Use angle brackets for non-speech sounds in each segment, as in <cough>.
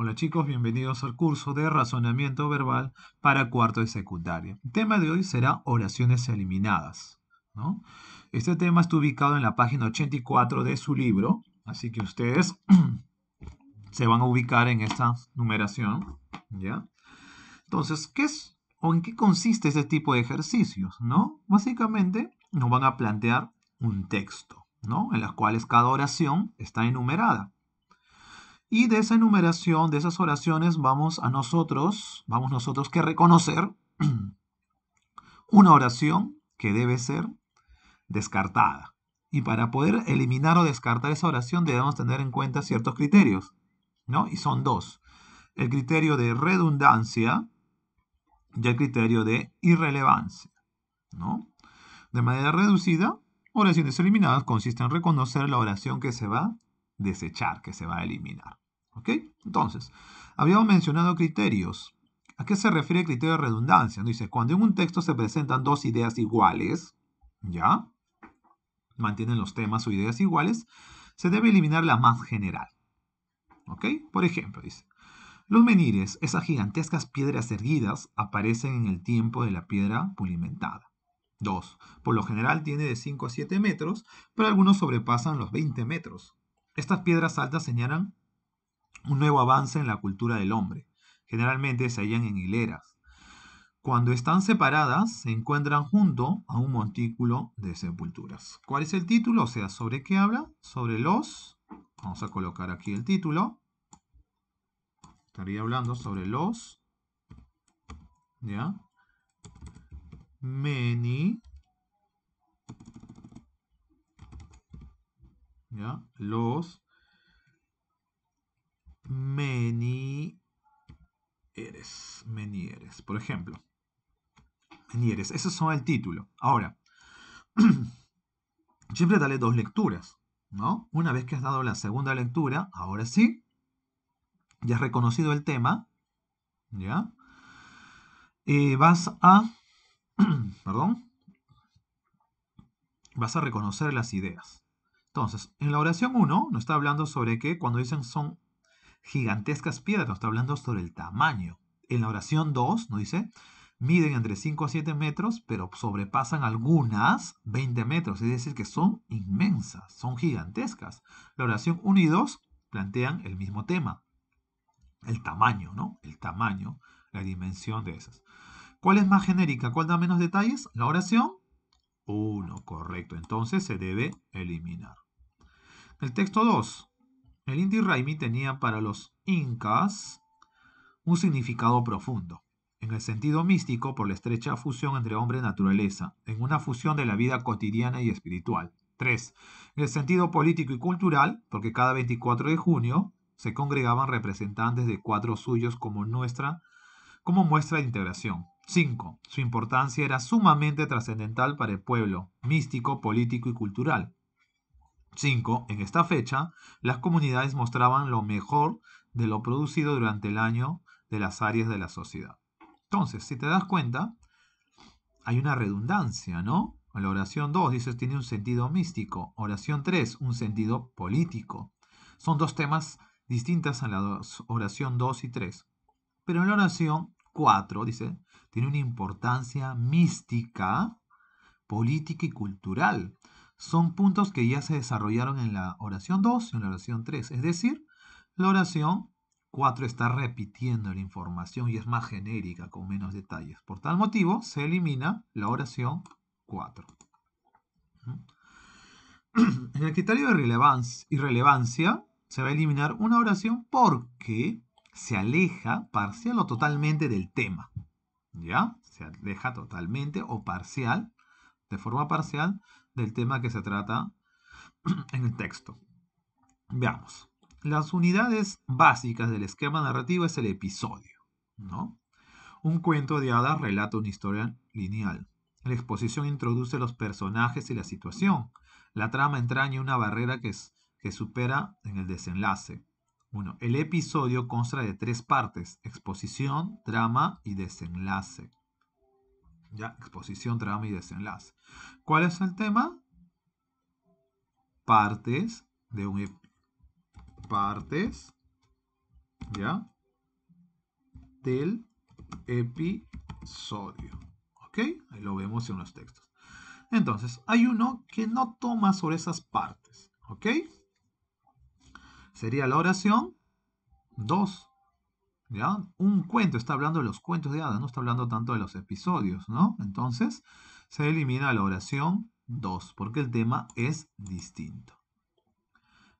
Hola chicos, bienvenidos al curso de razonamiento verbal para cuarto de secundaria. El tema de hoy será oraciones eliminadas. Este tema está ubicado en la página 84 de su libro, así que ustedes <clears throat> se van a ubicar en esta numeración. ¿ya? Entonces, ¿qué es en qué consiste este tipo de ejercicios? ¿no? Básicamente nos van a plantear un texto, en las cual cada oración está enumerada. Y de esa enumeración, de esas oraciones, vamos a nosotros, vamos nosotros que reconocer <clears throat> una oración que debe ser descartada. Y para poder eliminar o descartar esa oración debemos tener en cuenta ciertos criterios, ¿no? Y son dos. El criterio de redundancia y el criterio de irrelevancia, ¿no? De manera reducida, oraciones eliminadas consisten en reconocer la oración que se va a desechar, que se va a eliminar. ¿Ok? Entonces, habíamos mencionado criterios. ¿A qué se refiere el criterio de redundancia? Dice, cuando en un texto se presentan dos ideas iguales, ¿ya? Mantienen los temas o ideas iguales, se debe eliminar la más general. ¿Ok? Por ejemplo, dice, los menires, esas gigantescas piedras erguidas, aparecen en el tiempo de la piedra pulimentada. Dos, Por lo general tiene de 5 a 7 metros, pero algunos sobrepasan los 20 metros. Estas piedras altas señalan un nuevo avance en la cultura del hombre. Generalmente se hallan en hileras. Cuando están separadas, se encuentran junto a un montículo de sepulturas. ¿Cuál es el título? O sea, ¿sobre qué habla? Sobre los... Vamos a colocar aquí el título. Estaría hablando sobre los... ¿Ya? Meni. ¿Ya? Los Menieres. eres, por ejemplo. Menieres, esos son el título. Ahora, <clears throat> siempre dale dos lecturas, ¿no? Una vez que has dado la segunda lectura, ahora sí, ya has reconocido el tema, ¿ya? Eh, vas a, <clears throat> perdón, vas a reconocer las ideas. Entonces, en la oración 1 nos está hablando sobre que cuando dicen son gigantescas piedras, está hablando sobre el tamaño. En la oración 2, ¿no dice? Miden entre 5 a 7 metros, pero sobrepasan algunas 20 metros, es decir, que son inmensas, son gigantescas. La oración 1 y 2 plantean el mismo tema, el tamaño, ¿no? El tamaño, la dimensión de esas. ¿Cuál es más genérica? ¿Cuál da menos detalles? La oración 1, correcto. Entonces se debe eliminar. El texto 2, el Inti Raimi tenía para los incas un significado profundo, en el sentido místico por la estrecha fusión entre hombre y naturaleza, en una fusión de la vida cotidiana y espiritual. 3. En el sentido político y cultural, porque cada 24 de junio se congregaban representantes de cuatro suyos como, nuestra, como muestra de integración. 5. Su importancia era sumamente trascendental para el pueblo, místico, político y cultural. 5. En esta fecha, las comunidades mostraban lo mejor de lo producido durante el año de las áreas de la sociedad. Entonces, si te das cuenta, hay una redundancia, ¿no? La oración 2, dices, tiene un sentido místico. Oración 3, un sentido político. Son dos temas distintas a la oración 2 y 3. Pero en la oración 4, dice, tiene una importancia mística, política y cultural son puntos que ya se desarrollaron en la oración 2 y en la oración 3. Es decir, la oración 4 está repitiendo la información y es más genérica, con menos detalles. Por tal motivo, se elimina la oración 4. ¿Mm? <clears throat> En el criterio de relevancia, irrelevancia, se va a eliminar una oración porque se aleja parcial o totalmente del tema. ¿Ya? Se aleja totalmente o parcial, de forma parcial, del tema que se trata <clears throat> en el texto. Veamos. Las unidades básicas del esquema narrativo es el episodio, ¿no? Un cuento de hadas relata una historia lineal. La exposición introduce los personajes y la situación. La trama entraña una barrera que, es, que supera en el desenlace. Uno, el episodio consta de tres partes, exposición, trama y desenlace. ¿Ya? Exposición, trama y desenlace. ¿Cuál es el tema? Partes de un partes ¿ya? del episodio. ¿Ok? Ahí lo vemos en los textos. Entonces, hay uno que no toma sobre esas partes. ¿Ok? Sería la oración 2. Un cuento, está hablando de los cuentos de hadas, no está hablando tanto de los episodios, ¿no? Entonces, se elimina la oración 2, porque el tema es distinto.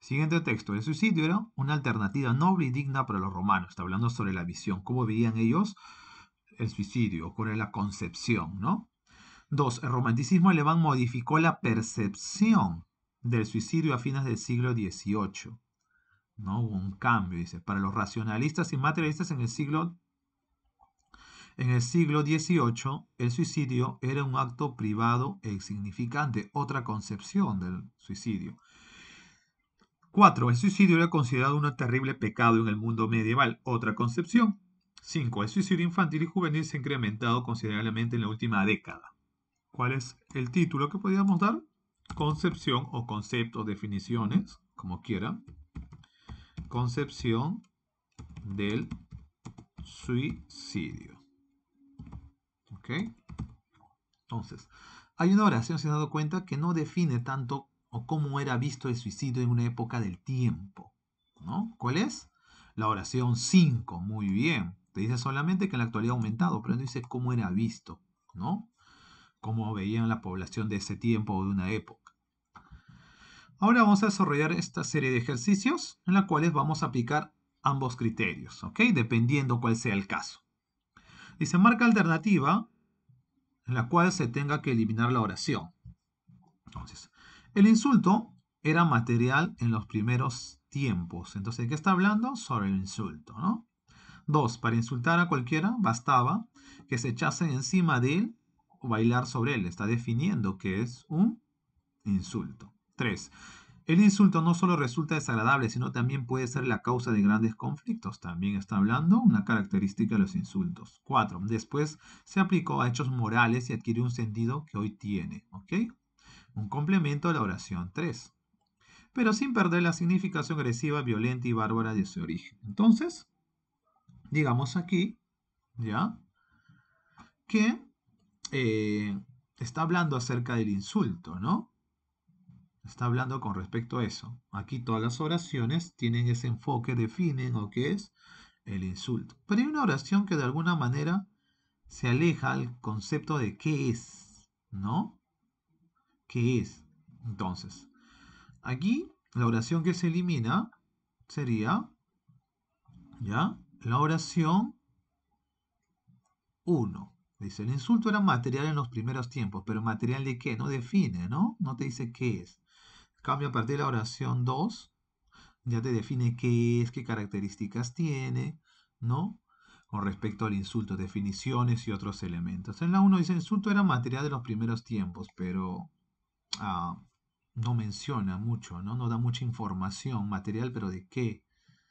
Siguiente texto, el suicidio era una alternativa noble y digna para los romanos, está hablando sobre la visión, cómo veían ellos el suicidio, cuál la concepción, ¿no? Dos, el romanticismo alemán modificó la percepción del suicidio a fines del siglo XVIII. ¿no? Hubo un cambio, dice. Para los racionalistas y materialistas en el siglo en el siglo XVIII, el suicidio era un acto privado e insignificante, otra concepción del suicidio. 4. El suicidio era considerado un terrible pecado en el mundo medieval, otra concepción. 5. El suicidio infantil y juvenil se ha incrementado considerablemente en la última década. ¿Cuál es el título que podríamos dar? Concepción o concepto, definiciones, como quieran concepción del suicidio. ¿Ok? Entonces, hay una oración, se han dado cuenta, que no define tanto o cómo era visto el suicidio en una época del tiempo. ¿no? ¿Cuál es? La oración 5, muy bien. Te dice solamente que en la actualidad ha aumentado, pero no dice cómo era visto, ¿no? Cómo veían la población de ese tiempo o de una época. Ahora vamos a desarrollar esta serie de ejercicios en las cuales vamos a aplicar ambos criterios, ¿ok? Dependiendo cuál sea el caso. Dice marca alternativa en la cual se tenga que eliminar la oración. Entonces, el insulto era material en los primeros tiempos. Entonces, ¿de qué está hablando? Sobre el insulto, ¿no? Dos, para insultar a cualquiera bastaba que se echasen encima de él o bailar sobre él. Está definiendo que es un insulto. 3. El insulto no solo resulta desagradable, sino también puede ser la causa de grandes conflictos. También está hablando una característica de los insultos. 4. Después se aplicó a hechos morales y adquirió un sentido que hoy tiene. ¿Ok? Un complemento a la oración 3. Pero sin perder la significación agresiva, violenta y bárbara de su origen. Entonces, digamos aquí, ¿ya? Que eh, está hablando acerca del insulto, ¿no? está hablando con respecto a eso. Aquí todas las oraciones tienen ese enfoque, definen lo que es el insulto. Pero hay una oración que de alguna manera se aleja al concepto de qué es, ¿no? ¿Qué es? Entonces, aquí la oración que se elimina sería, ¿ya? La oración 1. Dice, el insulto era material en los primeros tiempos, pero material de qué? No define, ¿no? No te dice qué es cambio a partir de la oración 2, ya te define qué es, qué características tiene, ¿no? Con respecto al insulto, definiciones y otros elementos. En la 1 dice, insulto era material de los primeros tiempos, pero ah, no menciona mucho, ¿no? No da mucha información material, pero ¿de qué?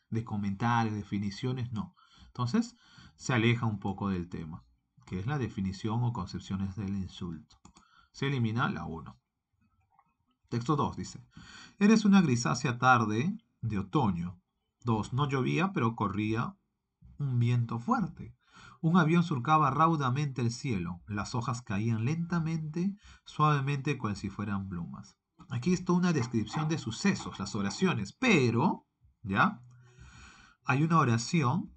De comentarios, definiciones, no. Entonces, se aleja un poco del tema, que es la definición o concepciones del insulto. Se elimina la 1. Texto 2 dice, eres una grisácea tarde de otoño. 2. No llovía, pero corría un viento fuerte. Un avión surcaba raudamente el cielo. Las hojas caían lentamente, suavemente, como si fueran plumas. Aquí está una descripción de sucesos, las oraciones, pero, ¿ya? Hay una oración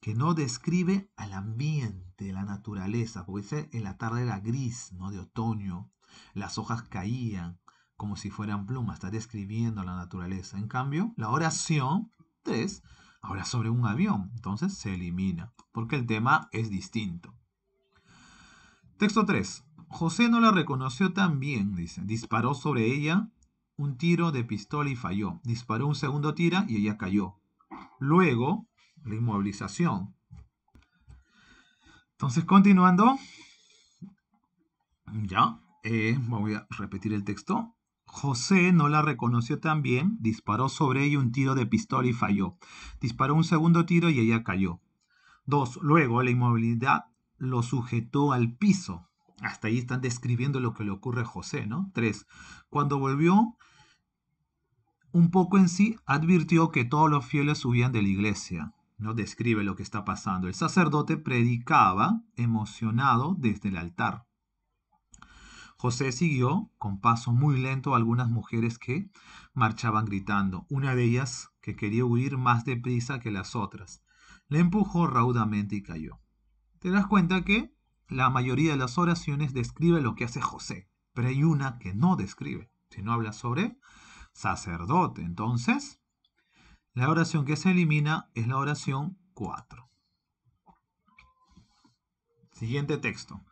que no describe al ambiente, la naturaleza, porque dice en la tarde era gris, ¿no? De otoño, las hojas caían, como si fueran plumas, está describiendo la naturaleza. En cambio, la oración 3 habla sobre un avión, entonces se elimina, porque el tema es distinto. Texto 3. José no la reconoció tan bien, dice. Disparó sobre ella un tiro de pistola y falló. Disparó un segundo tira y ella cayó. Luego, la inmovilización. Entonces, continuando. Ya, eh, voy a repetir el texto. José no la reconoció tan bien, disparó sobre ella un tiro de pistola y falló. Disparó un segundo tiro y ella cayó. Dos, luego la inmovilidad lo sujetó al piso. Hasta ahí están describiendo lo que le ocurre a José, ¿no? Tres, cuando volvió un poco en sí, advirtió que todos los fieles subían de la iglesia. No describe lo que está pasando. El sacerdote predicaba emocionado desde el altar. José siguió con paso muy lento a algunas mujeres que marchaban gritando, una de ellas que quería huir más deprisa que las otras. Le empujó raudamente y cayó. Te das cuenta que la mayoría de las oraciones describe lo que hace José, pero hay una que no describe, sino habla sobre sacerdote. Entonces, la oración que se elimina es la oración 4. Siguiente texto.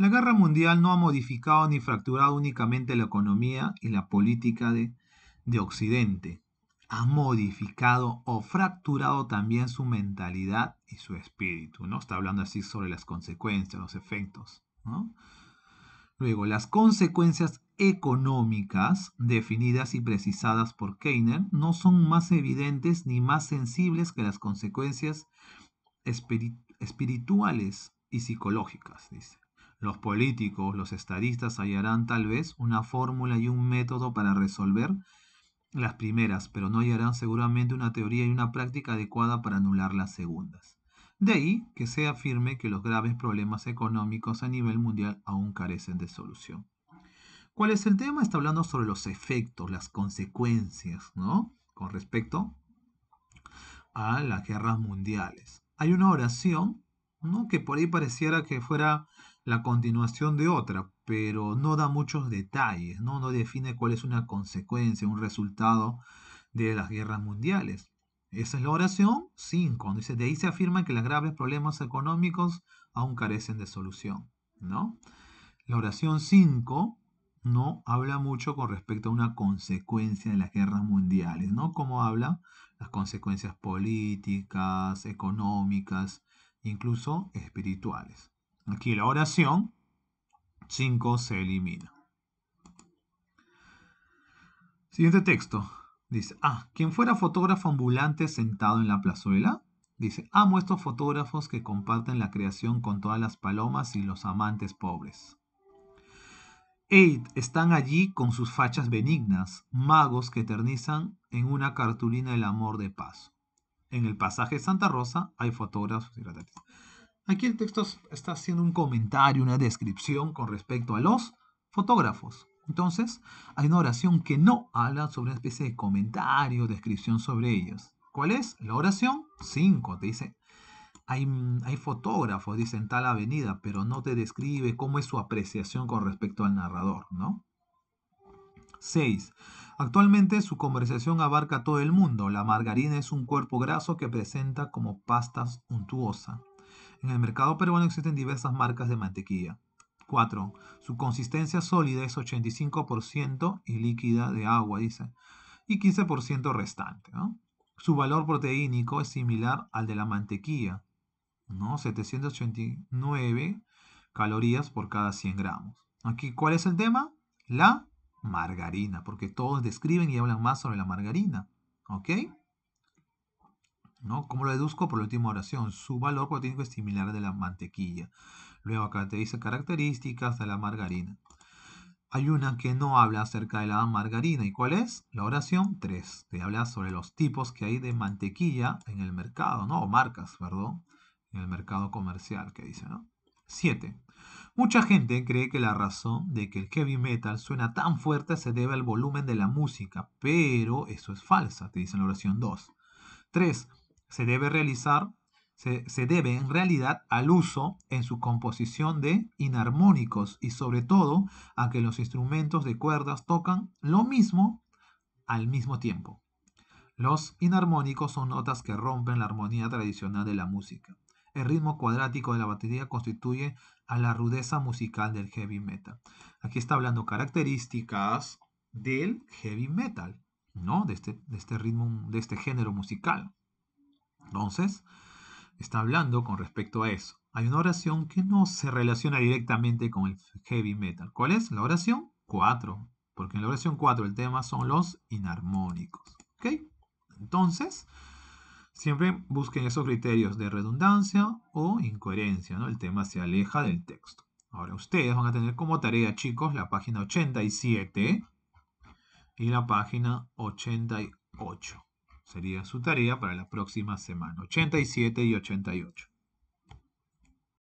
La guerra mundial no ha modificado ni fracturado únicamente la economía y la política de, Occidente, ha modificado o fracturado también su mentalidad y su espíritu, ¿no? Está hablando así sobre las consecuencias, los efectos, Luego, las consecuencias económicas definidas y precisadas por Keynes no son más evidentes ni más sensibles que las consecuencias espirituales y psicológicas, dice. Los políticos, los estadistas hallarán tal vez una fórmula y un método para resolver las primeras, pero no hallarán seguramente una teoría y una práctica adecuada para anular las segundas. De ahí que se afirme que los graves problemas económicos a nivel mundial aún carecen de solución. ¿Cuál es el tema? Está hablando sobre los efectos, las consecuencias, ¿no? Con respecto a las guerras mundiales. Hay una oración, ¿no? Que por ahí pareciera que fuera la continuación de otra, pero no da muchos detalles, ¿no? no define cuál es una consecuencia, un resultado de las guerras mundiales. Esa es la oración 5, dice, de ahí se afirma que los graves problemas económicos aún carecen de solución, ¿no? La oración 5 no habla mucho con respecto a una consecuencia de las guerras mundiales, ¿no? Como habla las consecuencias políticas, económicas, incluso espirituales aquí la oración, 5 se elimina. Siguiente texto. Dice, ah, quien fuera fotógrafo ambulante sentado en la plazuela. Dice, amo estos fotógrafos que comparten la creación con todas las palomas y los amantes pobres. Eight están allí con sus fachas benignas, magos que eternizan en una cartulina el amor de paso. En el pasaje Santa Rosa hay fotógrafos y Aquí el texto está haciendo un comentario, una descripción con respecto a los fotógrafos. Entonces, hay una oración que no habla sobre una especie de comentario, descripción sobre ellos. ¿Cuál es? La oración 5 te dice, hay, fotógrafos, dicen tal avenida, pero no te describe cómo es su apreciación con respecto al narrador, ¿no? 6. Actualmente su conversación abarca todo el mundo. La margarina es un cuerpo graso que presenta como pastas untuosa. En el mercado peruano existen diversas marcas de mantequilla. 4. Su consistencia sólida es 85% y líquida de agua, dice, y 15% restante. ¿no? Su valor proteínico es similar al de la mantequilla, ¿no? 789 calorías por cada 100 gramos. Aquí, ¿cuál es el tema? La margarina, porque todos describen y hablan más sobre la margarina. ¿Ok? ¿no? ¿Cómo lo deduzco? Por la última oración. Su valor proteínico es similar al de la mantequilla. Luego acá te dice características de la margarina. Hay una que no habla acerca de la margarina. ¿Y cuál es? La oración 3. Te habla sobre los tipos que hay de mantequilla en el mercado, ¿no? O marcas, perdón. En el mercado comercial, que dice, ¿no? 7. Mucha gente cree que la razón de que el heavy metal suena tan fuerte se debe al volumen de la música, pero eso es falsa, te dice en la oración 2. 3 se debe realizar, se, debe en realidad al uso en su composición de inarmónicos y sobre todo a que los instrumentos de cuerdas tocan lo mismo al mismo tiempo. Los inarmónicos son notas que rompen la armonía tradicional de la música. El ritmo cuadrático de la batería constituye a la rudeza musical del heavy metal. Aquí está hablando características del heavy metal, ¿no? de este, este ritmo, de este género musical. Entonces, está hablando con respecto a eso. Hay una oración que no se relaciona directamente con el heavy metal. ¿Cuál es? La oración 4. Porque en la oración 4 el tema son los inarmónicos. ¿Ok? Entonces, siempre busquen esos criterios de redundancia o incoherencia, El tema se aleja del texto. Ahora, ustedes van a tener como tarea, chicos, la página 87 y la página 88. Sería su tarea para la próxima semana, 87 y 88.